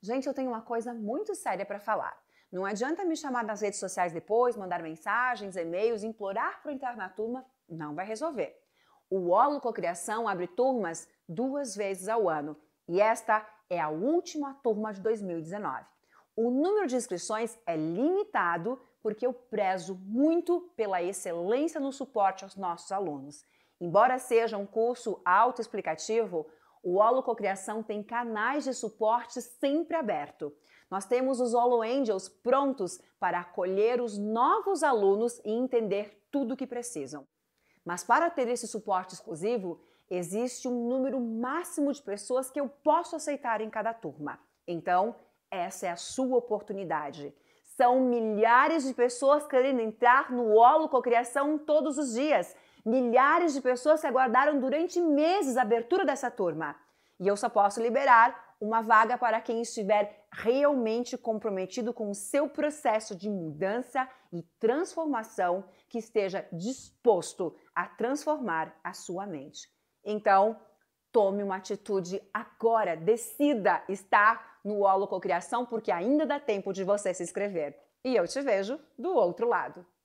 Gente, eu tenho uma coisa muito séria para falar. Não adianta me chamar nas redes sociais depois, mandar mensagens, e-mails, implorar para entrar na turma, não vai resolver. O Olo Cocriação abre turmas duas vezes ao ano e esta é a última turma de 2019. O número de inscrições é limitado porque eu prezo muito pela excelência no suporte aos nossos alunos. Embora seja um curso autoexplicativo, o Olo Cocriação tem canais de suporte sempre aberto. Nós temos os Olo Angels prontos para acolher os novos alunos e entender tudo o que precisam. Mas para ter esse suporte exclusivo, existe um número máximo de pessoas que eu posso aceitar em cada turma. Então, essa é a sua oportunidade. São milhares de pessoas querendo entrar no Olo Cocriação todos os dias milhares de pessoas se aguardaram durante meses a abertura dessa turma. E eu só posso liberar uma vaga para quem estiver realmente comprometido com o seu processo de mudança e transformação, que esteja disposto a transformar a sua mente. Então, tome uma atitude agora, decida estar no Criação, porque ainda dá tempo de você se inscrever. E eu te vejo do outro lado.